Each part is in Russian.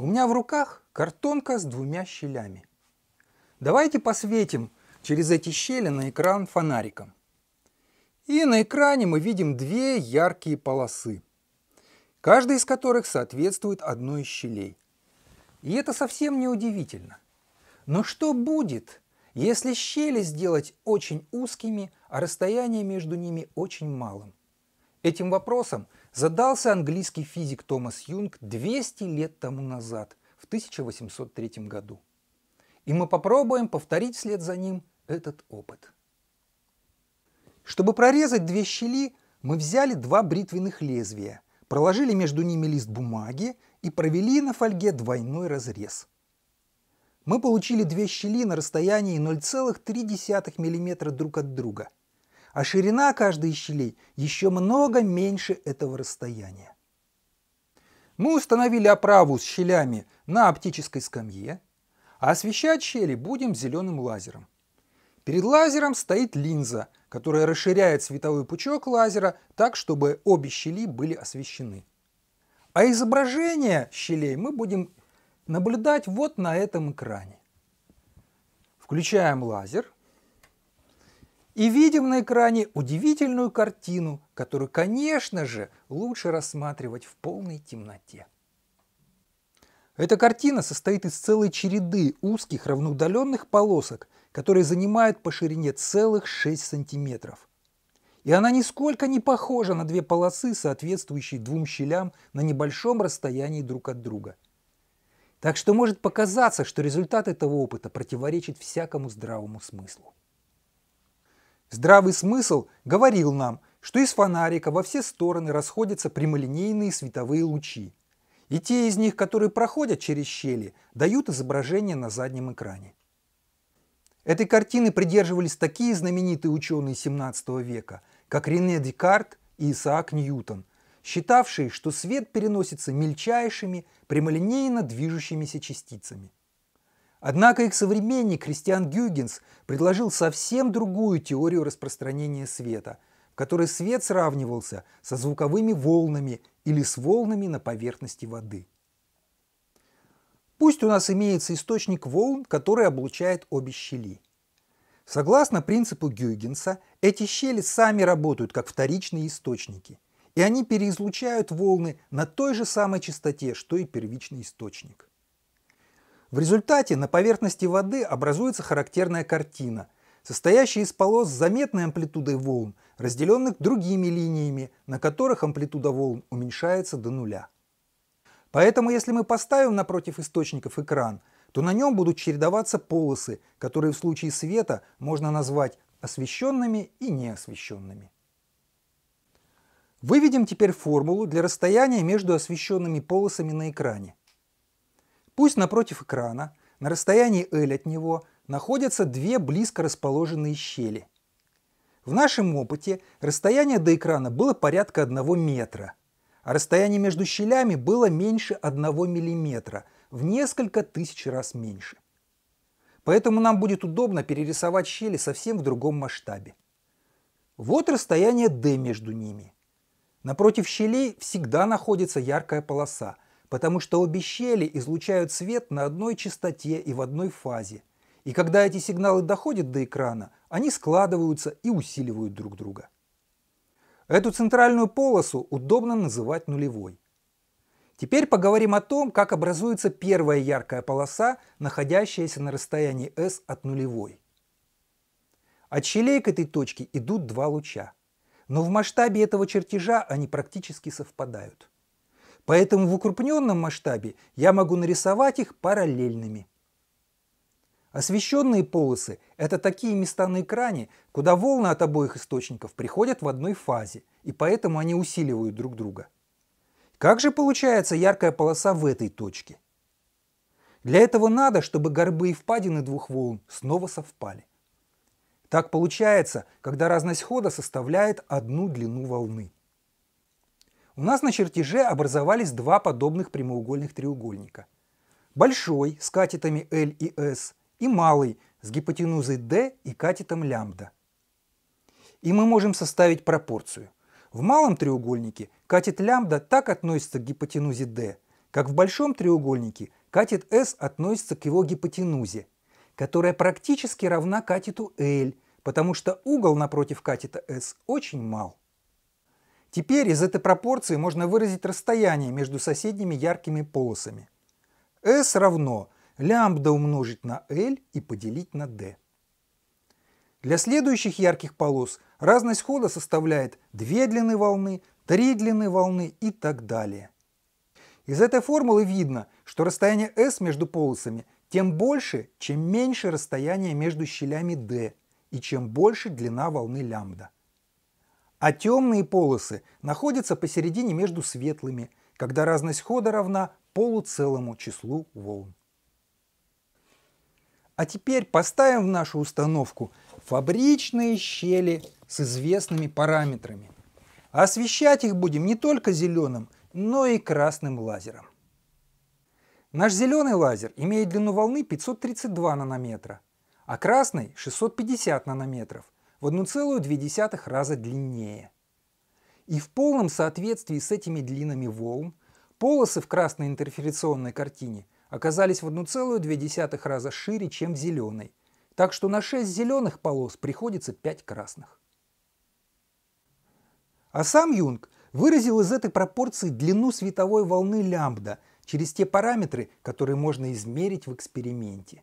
У меня в руках картонка с двумя щелями. Давайте посветим через эти щели на экран фонариком. И на экране мы видим две яркие полосы, каждая из которых соответствует одной из щелей. И это совсем не удивительно. Но что будет, если щели сделать очень узкими, а расстояние между ними очень малым? Этим вопросом задался английский физик Томас Юнг 200 лет тому назад, в 1803 году. И мы попробуем повторить вслед за ним этот опыт. Чтобы прорезать две щели, мы взяли два бритвенных лезвия, проложили между ними лист бумаги и провели на фольге двойной разрез. Мы получили две щели на расстоянии 0,3 мм друг от друга – а ширина каждой из щелей еще много меньше этого расстояния. Мы установили оправу с щелями на оптической скамье, а освещать щели будем зеленым лазером. Перед лазером стоит линза, которая расширяет световой пучок лазера так, чтобы обе щели были освещены. А изображение щелей мы будем наблюдать вот на этом экране. Включаем лазер – и видим на экране удивительную картину, которую, конечно же, лучше рассматривать в полной темноте. Эта картина состоит из целой череды узких равноудаленных полосок, которые занимают по ширине целых 6 сантиметров. И она нисколько не похожа на две полосы, соответствующие двум щелям на небольшом расстоянии друг от друга. Так что может показаться, что результат этого опыта противоречит всякому здравому смыслу. Здравый смысл говорил нам, что из фонарика во все стороны расходятся прямолинейные световые лучи. И те из них, которые проходят через щели, дают изображение на заднем экране. Этой картины придерживались такие знаменитые ученые 17 века, как Рене Декарт и Исаак Ньютон, считавшие, что свет переносится мельчайшими, прямолинейно движущимися частицами. Однако их современник Кристиан Гюгенс предложил совсем другую теорию распространения света, в которой свет сравнивался со звуковыми волнами или с волнами на поверхности воды. Пусть у нас имеется источник волн, который облучает обе щели. Согласно принципу Гюйгенса, эти щели сами работают как вторичные источники, и они переизлучают волны на той же самой частоте, что и первичный источник. В результате на поверхности воды образуется характерная картина, состоящая из полос с заметной амплитудой волн, разделенных другими линиями, на которых амплитуда волн уменьшается до нуля. Поэтому если мы поставим напротив источников экран, то на нем будут чередоваться полосы, которые в случае света можно назвать освещенными и неосвещенными. Выведем теперь формулу для расстояния между освещенными полосами на экране. Пусть напротив экрана, на расстоянии L от него, находятся две близко расположенные щели. В нашем опыте расстояние до экрана было порядка 1 метра, а расстояние между щелями было меньше 1 мм, в несколько тысяч раз меньше. Поэтому нам будет удобно перерисовать щели совсем в другом масштабе. Вот расстояние d между ними. Напротив щелей всегда находится яркая полоса – потому что обе щели излучают свет на одной частоте и в одной фазе. И когда эти сигналы доходят до экрана, они складываются и усиливают друг друга. Эту центральную полосу удобно называть нулевой. Теперь поговорим о том, как образуется первая яркая полоса, находящаяся на расстоянии S от нулевой. От щелей к этой точке идут два луча. Но в масштабе этого чертежа они практически совпадают. Поэтому в укрупненном масштабе я могу нарисовать их параллельными. Освещенные полосы – это такие места на экране, куда волны от обоих источников приходят в одной фазе, и поэтому они усиливают друг друга. Как же получается яркая полоса в этой точке? Для этого надо, чтобы горбы и впадины двух волн снова совпали. Так получается, когда разность хода составляет одну длину волны. У нас на чертеже образовались два подобных прямоугольных треугольника. Большой с катетами L и S и малый с гипотенузой D и катетом лямбда. И мы можем составить пропорцию. В малом треугольнике катет лямбда так относится к гипотенузе D, как в большом треугольнике катет S относится к его гипотенузе, которая практически равна катету L, потому что угол напротив катета S очень мал. Теперь из этой пропорции можно выразить расстояние между соседними яркими полосами. S равно лямбда умножить на L и поделить на D. Для следующих ярких полос разность хода составляет две длины волны, три длины волны и так далее. Из этой формулы видно, что расстояние S между полосами тем больше, чем меньше расстояние между щелями D и чем больше длина волны лямбда. А темные полосы находятся посередине между светлыми, когда разность хода равна полуцелому числу волн. А теперь поставим в нашу установку фабричные щели с известными параметрами. Освещать их будем не только зеленым, но и красным лазером. Наш зеленый лазер имеет длину волны 532 нанометра, а красный 650 нанометров – в 1,2 раза длиннее. И в полном соответствии с этими длинами волн полосы в красной интерференционной картине оказались в 1,2 раза шире, чем в зеленой, так что на 6 зеленых полос приходится 5 красных. А сам Юнг выразил из этой пропорции длину световой волны лямбда через те параметры, которые можно измерить в эксперименте.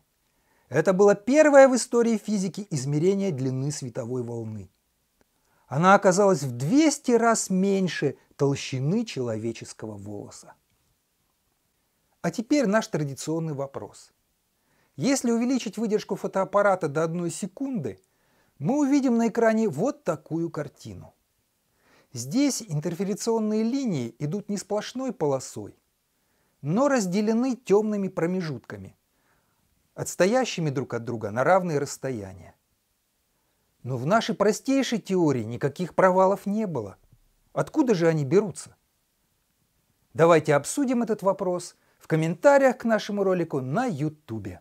Это было первое в истории физики измерение длины световой волны. Она оказалась в 200 раз меньше толщины человеческого волоса. А теперь наш традиционный вопрос. Если увеличить выдержку фотоаппарата до одной секунды, мы увидим на экране вот такую картину. Здесь интерференционные линии идут не сплошной полосой, но разделены темными промежутками – отстоящими друг от друга на равные расстояния. Но в нашей простейшей теории никаких провалов не было. Откуда же они берутся? Давайте обсудим этот вопрос в комментариях к нашему ролику на YouTube.